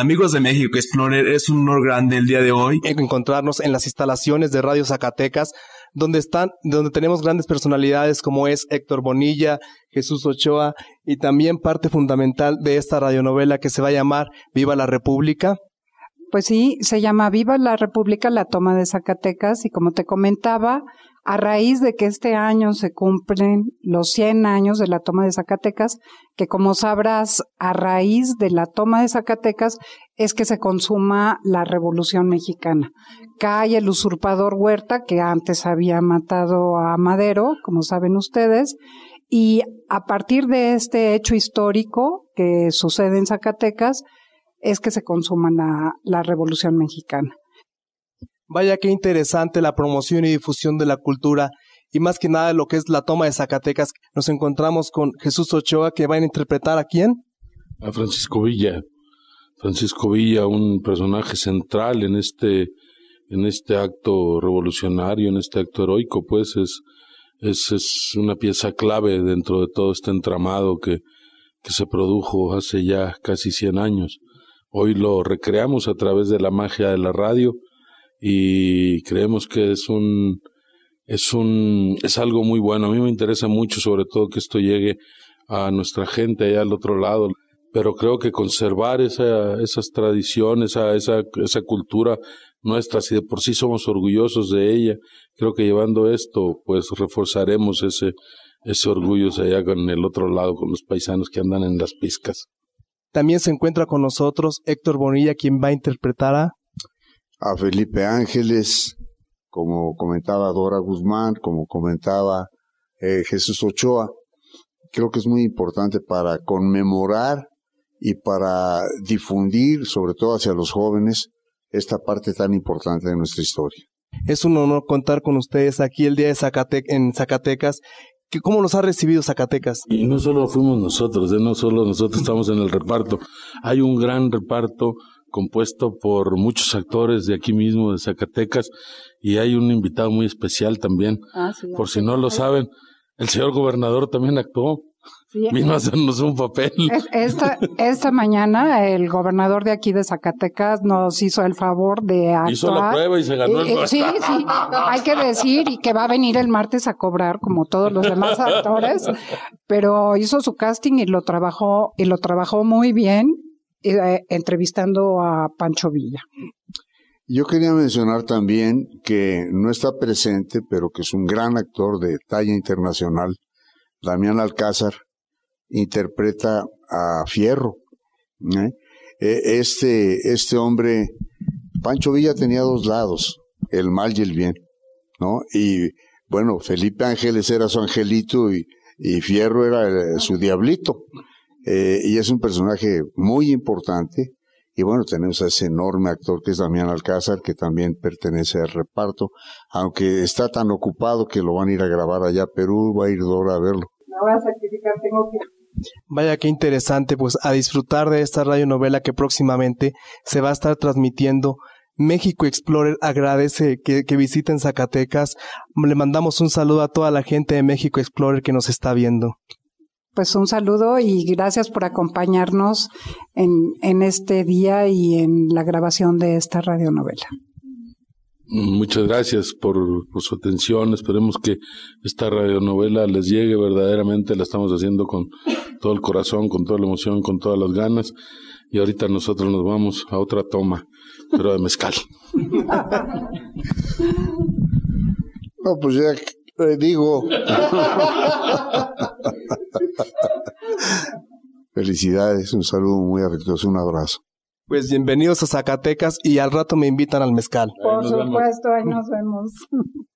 Amigos de México Explorer, es un honor grande el día de hoy encontrarnos en las instalaciones de Radio Zacatecas, donde están, donde tenemos grandes personalidades como es Héctor Bonilla, Jesús Ochoa y también parte fundamental de esta radionovela que se va a llamar Viva la República. Pues sí, se llama Viva la República, la toma de Zacatecas y como te comentaba, a raíz de que este año se cumplen los 100 años de la toma de Zacatecas, que como sabrás, a raíz de la toma de Zacatecas es que se consuma la Revolución Mexicana. Cae el usurpador Huerta, que antes había matado a Madero, como saben ustedes, y a partir de este hecho histórico que sucede en Zacatecas, es que se consuma la, la Revolución Mexicana. Vaya qué interesante la promoción y difusión de la cultura y más que nada lo que es la toma de Zacatecas. Nos encontramos con Jesús Ochoa que va a interpretar a quién? A Francisco Villa. Francisco Villa, un personaje central en este en este acto revolucionario, en este acto heroico, pues es es, una pieza clave dentro de todo este entramado que, que se produjo hace ya casi 100 años. Hoy lo recreamos a través de la magia de la radio, y creemos que es un es un es algo muy bueno. A mí me interesa mucho sobre todo que esto llegue a nuestra gente allá al otro lado, pero creo que conservar esa, esas tradiciones, esa, esa, esa cultura nuestra, si de por sí somos orgullosos de ella, creo que llevando esto, pues reforzaremos ese, ese orgullo allá con el otro lado, con los paisanos que andan en las piscas. También se encuentra con nosotros Héctor Bonilla, quien va a interpretar a a Felipe Ángeles, como comentaba Dora Guzmán, como comentaba eh, Jesús Ochoa. Creo que es muy importante para conmemorar y para difundir, sobre todo hacia los jóvenes, esta parte tan importante de nuestra historia. Es un honor contar con ustedes aquí el día de en Zacatecas. ¿Cómo los ha recibido Zacatecas? Y no solo fuimos nosotros, eh, no solo nosotros estamos en el reparto. Hay un gran reparto compuesto por muchos actores de aquí mismo, de Zacatecas, y hay un invitado muy especial también. Ah, por si no lo saben, el señor gobernador también actuó. Vino a un papel. Esta, esta mañana el gobernador de aquí de Zacatecas nos hizo el favor de actuar. Hizo la prueba y se ganó el eh, eh, Sí, sí, hay que decir y que va a venir el martes a cobrar como todos los demás actores, pero hizo su casting y lo trabajó y lo trabajó muy bien eh, entrevistando a Pancho Villa. Yo quería mencionar también que no está presente, pero que es un gran actor de talla internacional, Damián Alcázar, interpreta a Fierro. ¿eh? E, este, este hombre, Pancho Villa tenía dos lados, el mal y el bien, ¿no? Y bueno, Felipe Ángeles era su angelito y, Fierro era eh, su diablito. Eh, y es un personaje muy importante. Y bueno, tenemos a ese enorme actor que es Damián Alcázar, que también pertenece al reparto, aunque está tan ocupado que lo van a ir a grabar allá a Perú, va a ir Dora a verlo. a sacrificar, tengo que Vaya qué interesante, pues a disfrutar de esta radionovela que próximamente se va a estar transmitiendo. México Explorer agradece que, que, visiten Zacatecas. Le mandamos un saludo a toda la gente de México Explorer que nos está viendo pues un saludo y gracias por acompañarnos en, este día y en la grabación de esta radionovela. Muchas gracias por, su atención. Esperemos que esta radionovela les llegue verdaderamente. La estamos haciendo con todo el corazón, con toda la emoción, con todas las ganas. Y ahorita nosotros nos vamos a otra toma, pero de mezcal. No, pues ya le eh, digo. Felicidades, un saludo muy afectuoso, un abrazo. Pues bienvenidos a Zacatecas y al rato me invitan al mezcal. Por supuesto, ahí nos vemos.